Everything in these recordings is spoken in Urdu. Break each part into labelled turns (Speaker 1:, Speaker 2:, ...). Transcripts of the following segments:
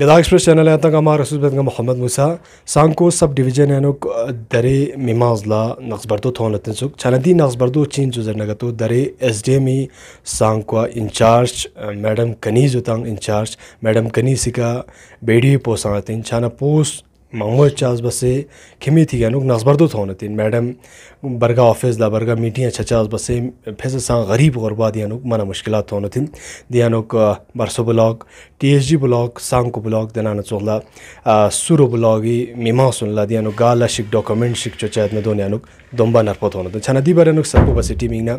Speaker 1: लेदा एक्सप्रेस चैनल है तक हमारा रसूल बेगम मोहम्मद मुसा सांको सब डिवीजन है नो दरे मिमाजला नक्सबरदो थोनत सुक चलंदी नक्सबरदो चीन जुजर नगत दरे एसडीएमई सांको इंचार्ज मैडम कनीज उतांग इंचार्ज मैडम कनीज बेडी पोसा तीन छाना पोस محمود چاس بسے کھیمی تھی گانوں تین میڈم برگا آفس دا برگا میٹی چھ چاس بسے پھیسے سا غریب دیا دینک منا مشکلات دیا دینک برسو block T S G block سانکو بلاک دینانچلہ سُر بلو میما سنلا دینک گالا شک ڈاکومنٹ شک جو میں دونوں دمبا نفت ہودی بھر ان سر کو بسے ٹی مینگا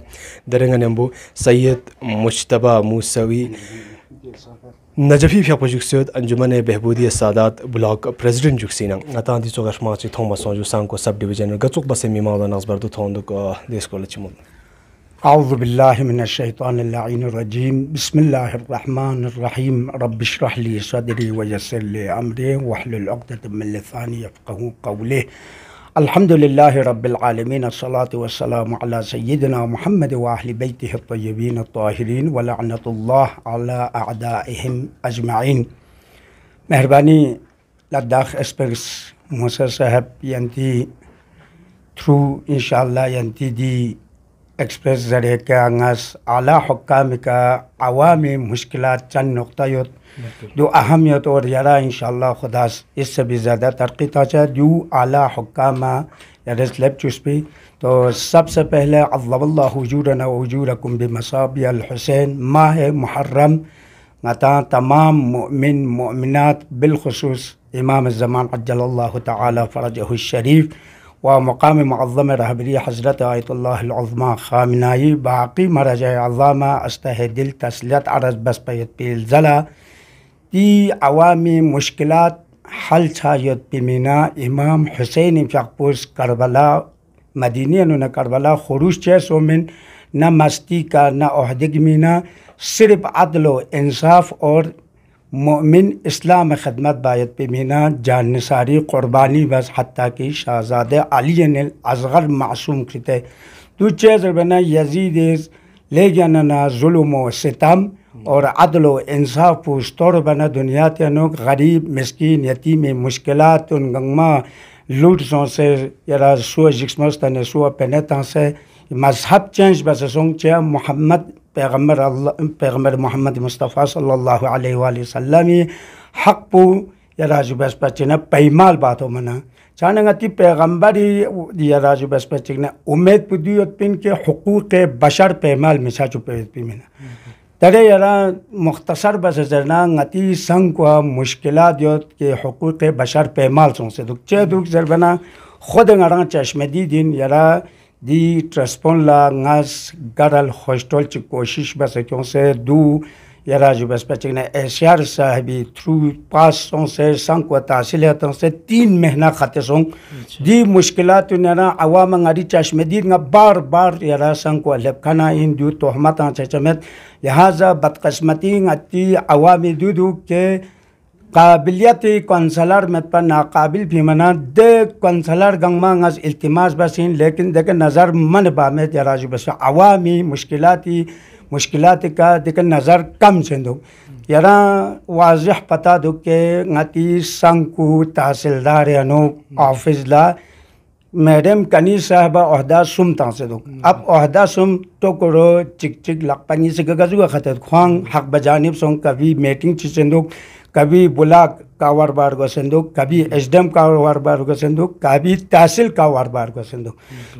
Speaker 1: درنگا نمبو سید مشتبہ موسوی نجفی فیق پجکسیوت انجمن بهبودی سادات بلاک پریزیڈنٹ جکسینا اتا دی چوگش چی تھوما بسون جو کو سب ڈویژن
Speaker 2: گچوک بس میما دا نصبر بردو تھون کو دیس کول چمو أعوذ بالله من الشیطان اللعین الرجیم بسم الله الرحمن الرحیم رب اشرح لي صدری ويسر لي امری واحلل عقدة من لسانی يفقهوا قوله الحمد لله رب العالمين الصلاة والسلام على سيدنا محمد وأهل بيته الطيبين الطاهرين ولعنة الله على أعدائهم أجمعين مهرباني لداخ اسبرس موسى صاحب ينتي ترو إن شاء الله ينتي دي एक्सप्रेस ज़रिए के अंगस आला हुक्म का अवामी मुश्किल चंद नुकत जो अहमियत और यारा इन खुदा इससे भी ज़्यादा तरक्की ताचा जो आला हुक्म यार स्लेब चुस्पी तो सबसे पहले अल्लाह हजूर नजूरकुम बमसाब अलहसैन माह मुहर्रम मता तमाम मिन मिनत बिलखसूस इमाम ज़मान अजल्ला तफ़रजह शरीफ़ ومقام معظم رهبری حضرت آية الله العظمى خامنائي باقي مرجع عظامة استهدل تسلط عرض بس بيت پیل دي عوامي مشكلات حل شايد بمينا امام حسين چقپوس كربلا مديني نو كربلا خروش جيسو من نا مستيكا نا نہ مينا صرف عدل و انصاف اور مومن اسلام خدمت بایت مینا جان نثاری قربانی بس حتیٰ کی شہزاد علی اصغر معصوم فطے تو بنا یزید لے گن ظلم و ستم اور عدل و انصاف طور بنا دنیا کے غریب مسکین یتیم مشکلات ان گنگما لوٹ سے یرا سو جسمس تن سو پن سے مذہب چینج بس سونگ محمد پیغمبر اللہ پیغمبر محمد مصطفیٰ صلی اللہ علیہ وََ وسلم حق پو یا راجو بس پچن پیمال بات ہو منا چان غتی پیغمبر ہی یا راجو بس پچن امید پو دیت پن کے حقوق بشر پیمال پی منا ترے یرا مختصر بس زرنا غتی سنگ کو مشکلات دیوت کے حقوق بشر پیمال سونگ سے دکھ چے دکھ زربنا خود غرا چشمدی دن یرا di traspon la ngas garal hostel chi koshish ba sekyon se du yara ju bas pa chigne asyar sahibi tru pas son se sang ko ta sile ton se tin mehna khate song di mushkilat ne na awam ngadi chashme di nga bar bar yara sang ko lep khana in du to hamata cha chamet yaha za badqismati ngati awami du du ke قابلیت کونسلر مت پر ناقابل بھی منا دے گنگ گنگما گز التماس بسین لیکن دیکھ نظر من با میں ذرا بس عوامی مشکلاتی مشکلات کا دیکھ نظر کم سندو یرا ذرا واضح پتہ کہ سنگ کو تحصیلدار انو آفز لا میڈم کنی صاحبہ عہدہ سم تا سے دو اب عہدہ سم تو کرو چک چک سے گزو خطر خوان حق بجانب سن سنگ کبھی میٹنگ چیزیں دو कभी बुलाक का वारबार गसंदुक कभी एसडम का वारबार गसंदुक कभी तहसील का वारबार गसंदुक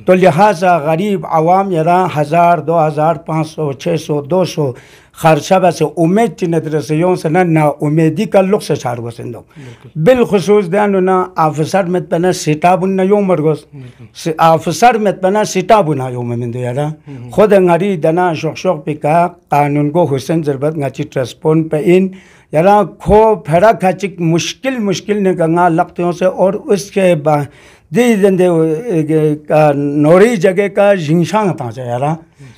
Speaker 2: तो लिहाजा गरीब आवाम यहाँ हज़ार दो हज़ार पाँच सौ छः सौ दो सौ خرچه بس امید چې ندرسيون سره نه امیدي کا لوک سره چار وسندو بل خصوص دانو نه افسر مت پنه سټابون نه یو مرګوس افسر مت پنه سټابون نه یو ممندو یارا خود غری دنا شخ شخ پکا قانونګو حسین ضربت غچی ترسپون په ان यरा खो फेरा खचिक मुश्किल मुश्किल ने गंगा लक्तों से और उसके दी जंदे का नोरी जगह का झिंशांग ता जरा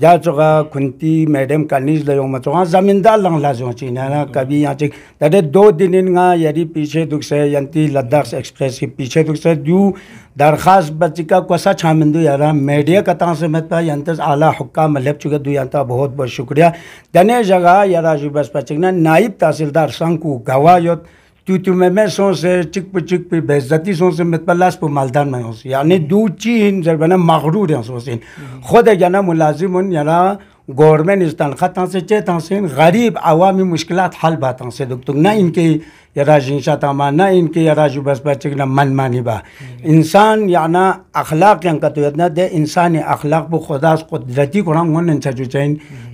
Speaker 2: جا چکا خنتی میڈم کا نیز لے مت زمیندار لنگلا جن چی نا کبھی یہاں چکے دو دن ان گاہ یری پیچھے دکھ سے یعنی لداخ ایکسپریس کے پیچھے دکھ سے دوں درخواست بچکا کوسا چھا مندوں یار میڈیا کا تا سے مت یعنی اعلیٰ حقہ میں لپ چکا دوں یہاں تا بہت بہت شکریہ تنے جگہ یار جو بس پچکنا نائب تحصیل دار سنگ کو گوایت تو تو میں سو سے چک پہ چک پہ بے عزتی سو سے مت پلاس پہ مالدان میں یعنی دو چین جب بنا مغرور ہیں سو خود یا نا ملازم ان یا نا استان خطا سے چیتا سین غریب عوامی مشکلات حل بات سے دکھ نہ ان کے یا راج انشا تاما نہ ان کے یا راج بس بس چک من مانی با انسان یا اخلاق یا کتویت نہ دے انسان اخلاق بو خدا قدرتی قرآن گن ان سے جو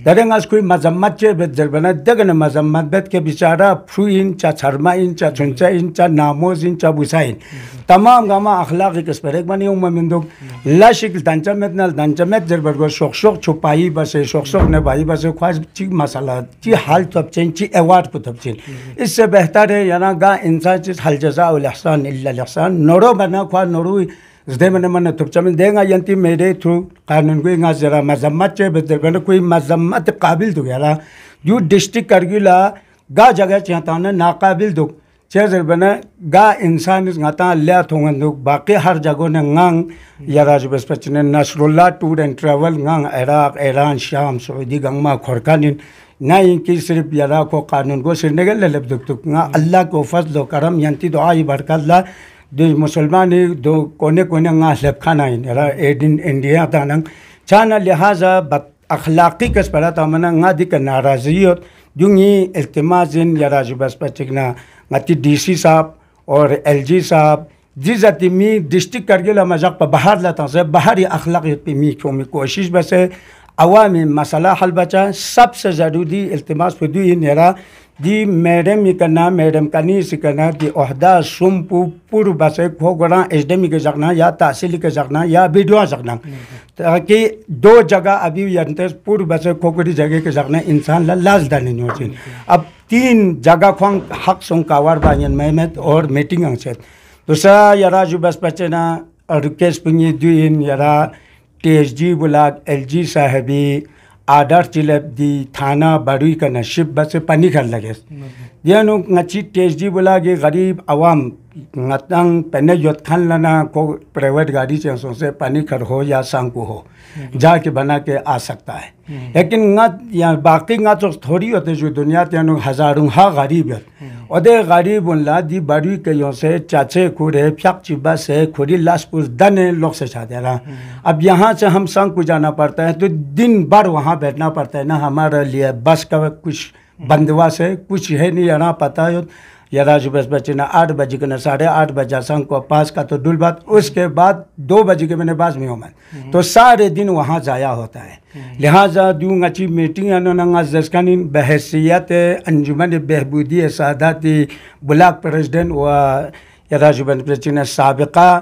Speaker 2: دریں گا کوئی مزم مت چے بیت جل بنا دیگا نا کے بیچارا پھرو ان چا چھرما ان چا چھنچا ان چا ناموز ان چا بوسا ان تمام گاما اخلاقی کس پر ایک بانی اومن من دوگ لا شکل دنچا میت نال دنچا میت جل برگو شوخ شوخ چھپائی بسے شوخ شوخ نبائی بسے خواہش چی مسئلہ چی حال تب چین چی ایوارد پو تب چین اس سے بہتر ہے یعنی گا انسان چیز حل جزا و الاحسان اللہ الاحسان نورو بنا خواہ نوروی زدے من من تھوپ چمن دے گا ینتی میرے تھرو قانون کوئی گا ذرا مذمت چے بربا نے کوئی مذمت قابل دو گیا جو ڈسٹک کرگولا گا جگہ چہتا ناقابل دو چے چربا نے گا انسان اس گاتا اللہ تھونگ دو باقی ہر جگہ نے گنگ پچنے Nasr Ullah tour and travel گنگ عراق ایران شام سعودی گنگا کھورکان نہ ان کی صرف یاراک و قانون کو سری نگر لے لب دکھ تک گا اللہ کو فضل و کرم ینتی دعائی آئی اللہ du musulmani du kone kone nga slep khana in ra edin india ta nang chana lihaza bat akhlaqi kas para ta mana nga dik naraziyot jungi iltimazin ya raju bas pachikna ngati dc sahab और एल जी साहब जी जाती मी डिस्ट्रिक्ट करगिल मजाक पर बाहर लाता से बाहरी अखलाक मी क्यों मी कोशिश बसे अवामी मसला हल बचा सबसे ज़रूरी अल्तमास फदू ही नरा جی میڈم یہ کرنا میڈم سے کرنا کہ عہدہ سم پو پور بس کھو گڑا ایچ ڈی کے سکنا یا تحصیل کے سکنا یا بیڈوا جگنا تاکہ دو جگہ ابھی انتر پور بس کھوکڑی جگہ کے سکنا انسان لا دانی نہیں اب تین جگہ خون حق سن کاوار بائن میں اور میٹنگ آگے دوسرا یارا جو بس اور کیس پنگی یرا T S G block L G صاحبی آڈر چلپ دی تھانا بڑی کا نشب بس سے پانی کر لگے یہ نو نچی اچھی جی بولا کہ غریب عوام پہنے یوت کھن لنا کو پریویٹ گاڑی چاہیں سو سے پانی کر ہو یا سانکو ہو جا کے بنا کے آ سکتا ہے لیکن باقی گت تھوڑی ہوتے جو دنیا کے لوگ ہزاروں ہاں غریب ہے اودے گاڑی بون رہا دی باڑی کئیوں سے چاچے کھڑے فیکچی بس ہے کھوری لاسپور دن ہے لوگ سے چھا دے رہا اب یہاں سے ہم سنگ کو جانا پڑتا ہے تو دن بار وہاں بیٹھنا پڑتا ہے نا ہمارے لیے بس کا کچھ بندوا سے کچھ ہے نہیں آنا پتہ ہے بچے نا آٹھ بجے کے نا ساڑھے آٹھ بجا سنگ کو پاس کا تو ڈول بات اس کے بعد دو بجے کے میں نے بعض میں تو سارے دن وہاں ضائع ہوتا ہے لہٰذا دوں اچھی میٹنگ بحیثیت انجمن بہبودی صاداتی بلاک و یادہ یدا جچین سابقہ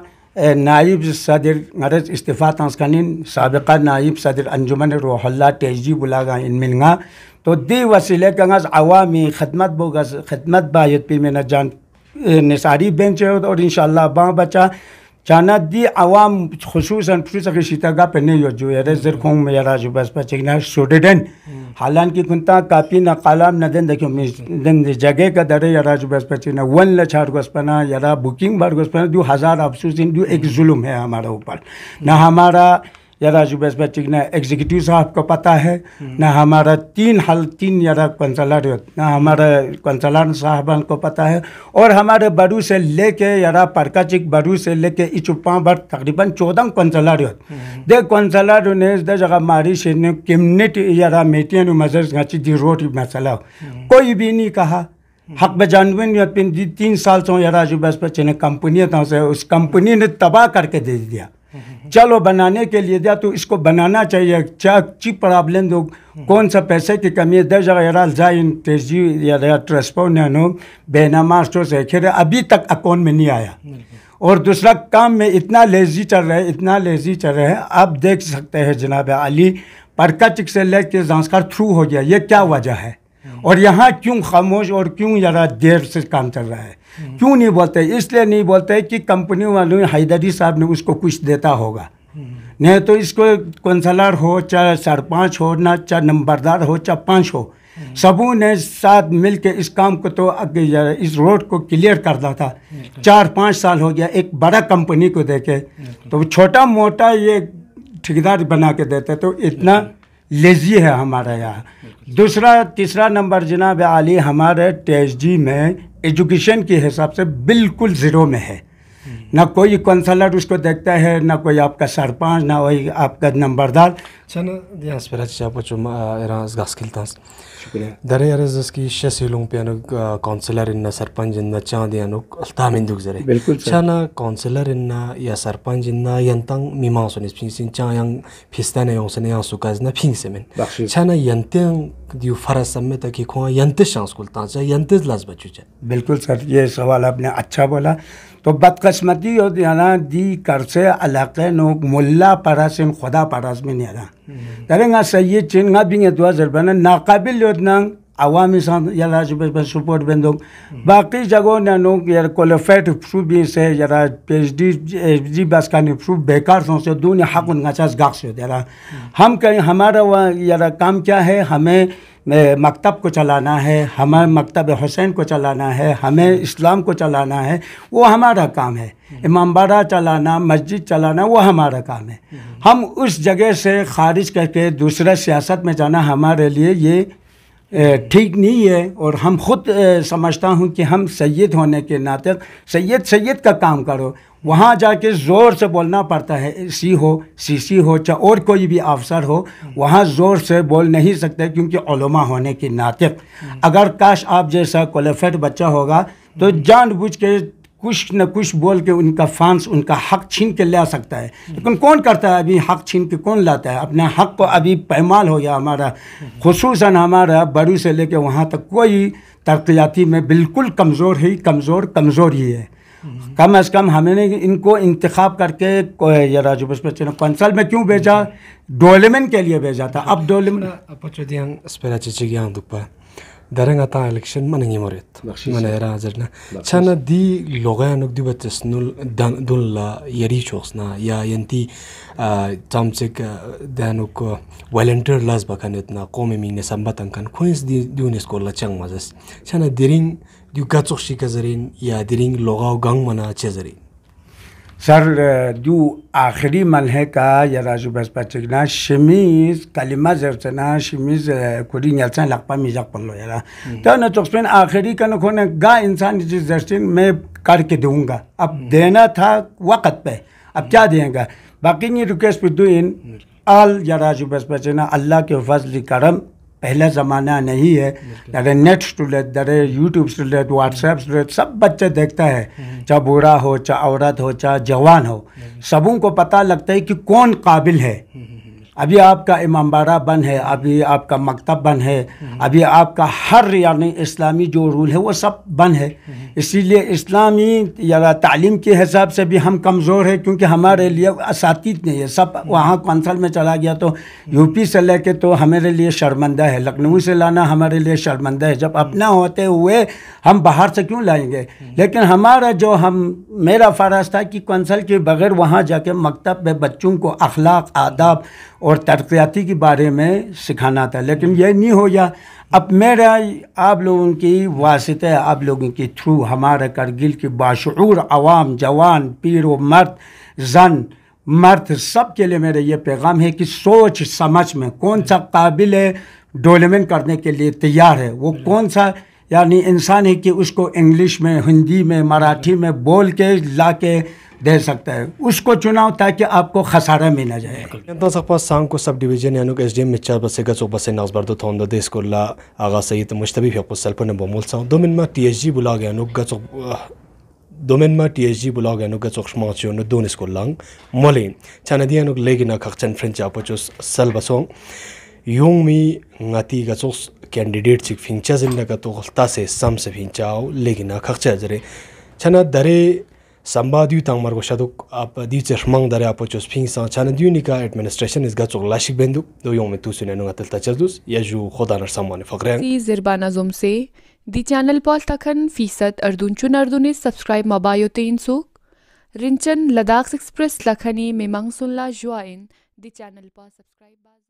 Speaker 2: نائب صدر استفاع استفاطن سابقہ نائب صدر انجمن روح اللہ تیجی بلاگا ان ملنگا تو دی وسیلے کنگ عوامی خدمت بو گز خدمت با یت پی میں جان نساری بینچ ہو اور ان شاء اللہ بچا چانا دی عوام خصوصاً گا پہ نہیں ہو جو میں یار جو بس بچے نہ اسٹوڈیڈنٹ حالان کی کاپی نہ قلم نہ دن دن دی جگہ کا در جو بس بچے نہ ون لچھار گوس پنا یر یرا بکنگ بار گوشت پنا دو ہزار افسوس دو ایک ظلم ہے ہمارے اوپر نہ ہمارا یا راجو بیسپتھی نہ ایگزیکٹو صاحب کو پتہ ہے نہ ہمارا تین حل تین یار کنسلر نہ ہمارا کنسلر صاحب کو پتہ ہے اور ہمارے برو سے لے کے یار چک برو سے لے کے چپاں بھر تقریباً چودہ کنسلر ہوتے دے کونسلر نے دے جگہ ماری سے نے کوئی بھی نہیں کہا حق بجانوین دی تین سال سے یار راجو بیسپتی نے کمپنی تھا اس کمپنی نے تباہ کر کے دے دیا چلو بنانے کے لیے دیا تو اس کو بنانا چاہیے چی پرابلم دو کون سا پیسے کی کمی ہے درج وغیرہ جائزی ٹرسپون بینا ماسٹروں سے ابھی تک اکاؤنٹ میں نہیں آیا اور دوسرا کام میں اتنا لیزی چل رہا ہے اتنا لیزی چل رہا ہے آپ دیکھ سکتے ہیں جناب علی پرکچک چک سے لے کے زانسکار تھرو ہو گیا یہ کیا وجہ ہے اور یہاں کیوں خاموش اور کیوں ذرا دیر سے کام چل رہا ہے کیوں نہیں بولتے اس لیے نہیں بولتے کہ کمپنی والوں حیدری صاحب نے اس کو کچھ دیتا ہوگا نہیں تو اس کو کونسلر ہو چاہے سرپنچ ہو نہ چاہے نمبردار ہو چاہے پانچ ہو سبوں نے ساتھ مل کے اس کام کو تو اس روڈ کو کلیئر کرتا تھا چار پانچ سال ہو گیا ایک بڑا کمپنی کو دے کے تو چھوٹا موٹا یہ ٹھیکیدار بنا کے دیتے تو اتنا لیزی ہے ہمارا یہاں دوسرا تیسرا نمبر جناب عالی ہمارے ٹی جی میں ایجوکیشن کے حساب سے بالکل زیرو میں ہے نہ کوئی کونسلر اس کو دیکھتا ہے نہ کوئی آپ کا سرپنچ نہ کوئی آپ کا نمبردار
Speaker 1: Dara yara zaski isha silung pi anu konsular inna sarpanj inna chandi anu altam induk zare. Bilkul chan. Chana konsular inna ya sarpanj inna yantang mimang suni. Pingsin chan yang pistana دیو
Speaker 2: فرض سمیں تکی ہی کھوان ینتیس شانس کلتا ہے ینتیس لاز بچو چاہے بلکل سر یہ سوال آپ نے اچھا بولا تو بدقسمتی ہو دیا نا دی کرسے علاقے نو ملا پارا سن خدا پارا سمینی آگا درنگا سید چنگا بینگے دوازر بنا ناقابل لیو عوامی سان یا راج سپورٹ بندوں باقی جگہوں نے لوگ یا بھی سے یار P H D H D پسو بیکار سو سے دونوں حق ان کا گاک سے دے ہم کہیں ہمارا وہ کام کیا ہے ہمیں مکتب کو چلانا ہے ہمیں مکتب حسین کو چلانا ہے ہمیں اسلام کو چلانا ہے وہ ہمارا کام ہے امام باڑہ چلانا مسجد چلانا وہ ہمارا کام ہے ہم اس جگہ سے خارج کر کے دوسرے سیاست میں جانا ہمارے لیے یہ ٹھیک نہیں ہے اور ہم خود سمجھتا ہوں کہ ہم سید ہونے کے ناطق سید سید کا کام کرو وہاں جا کے زور سے بولنا پڑتا ہے سی ہو سی سی ہو چاہے اور کوئی بھی افسر ہو وہاں زور سے بول نہیں سکتے کیونکہ علماء ہونے کے ناطق اگر کاش آپ جیسا کوالیفائڈ بچہ ہوگا تو جان بوجھ کے کچھ نہ کچھ بول کے ان کا فانس ان کا حق چھین کے لا سکتا ہے لیکن کون کرتا ہے ابھی حق چھین کے کون لاتا ہے اپنا حق کو ابھی پیمال ہو گیا ہمارا خصوصاً ہمارا برو سے لے کے وہاں تک کوئی ترقیاتی میں بالکل کمزور ہی کمزور کمزور ہی ہے کم از کم ہمیں نے ان کو انتخاب کر کے یہ راجو بچے نے فنسل میں کیوں بھیجا ہاں۔ ڈولیمن کے لیے بھیجا تھا اب ڈولیمنگ
Speaker 1: daringa ta election mani ngi morit mani era jar na chana di loga ya nuk diba tis nul dun la yari choks na ya yanti cham chik da nuk volunteer las baka nit na komi ming ne samba tangkan kuins di
Speaker 2: سر دو آخری ملحے کا یراجو ہسپتنا شمیز کلمہ شمیز کوری کڑیسن لقپا میز پلو یا تو نا چکس آخری کا نکھوں نے انسان انسان جی زرچن میں کر کے دوں گا اب دینا تھا وقت پہ اب کیا دیں گا باقی نہیں راجو بس بسپتینا اللہ کے فضل کرم پہلا زمانہ نہیں ہے ڈر نیٹ اسٹوڈنٹ ڈرے یوٹیوب اسٹوڈنٹ واٹس ایپ سب بچے دیکھتا ہے ہاں۔ چاہے بوڑھا ہو چاہے عورت ہو چاہے جوان ہو ہاں۔ سبوں کو پتہ لگتا ہے کہ کون قابل ہے ہاں۔ ابھی آپ کا امام باڑہ بن ہے ابھی آپ کا مکتب بن ہے ابھی آپ کا ہر یعنی اسلامی جو رول ہے وہ سب بند ہے اسی لیے اسلامی یا تعلیم کے حساب سے بھی ہم کمزور ہیں کیونکہ ہمارے لیے اساتید نہیں ہے سب وہاں کونسل میں چلا گیا تو یو پی سے لے کے تو ہمارے لیے شرمندہ ہے لکھنؤ سے لانا ہمارے لیے شرمندہ ہے جب اپنا ہوتے ہوئے ہم باہر سے کیوں لائیں گے لیکن ہمارا جو ہم میرا فرض تھا کہ کونسل کے بغیر وہاں جا کے مکتب میں بچوں کو اخلاق آداب اور ترقیاتی کے بارے میں سکھانا تھا لیکن یہ نہیں ہو جا اب میرا آپ لوگوں کی واسطہ آپ لوگوں کے تھرو ہمارے کرگل کے باشعور عوام جوان پیر و مرد زن مرد سب کے لیے میرا یہ پیغام ہے کہ سوچ سمجھ میں کون سا قابل ڈیولپمنٹ کرنے کے لیے تیار ہے وہ کون سا یعنی انسان ہے کہ اس کو انگلش میں ہندی میں مراٹھی میں بول کے لا کے دے سکتا ہے اس کو چناؤ تاکہ آپ کو خسارہ میں نہ جائے
Speaker 1: سانگ کو سب ڈیویژن یعنی کہ ایس ڈی ایم مچار بسے گا سو بسے ناز بردو تھا اندہ دیس کو اللہ آغا سید مشتبی فیق کو سلپر نمبر مول سان دو من ما ٹی ایس جی بلا گیا نو گا سو دو من ما ٹی ایس جی بلا گیا نو گا سو خشما چیو نو دون اس کو لانگ مولین چانا دیا نو لے گی نا کھا چن فرنچ آپ چو سل بسو یونگ می ngati ga chok candidate chik phingcha jin la ga to khalta se sam se phingchao legina khakcha jare chana dare sambadyu tangmar go shaduk ap di che shmang dare apo chos ping sa chan di unika administration is gatsog lashik bendu do yom me tu sune nu atal ta chadus ya ju khoda nar samane fagre ti zerbana zum se di channel pol ta fisat ardun chun ardun ni subscribe mabayo te in su rinchen ladakh express lakhani me mangsun la join di channel pa subscribe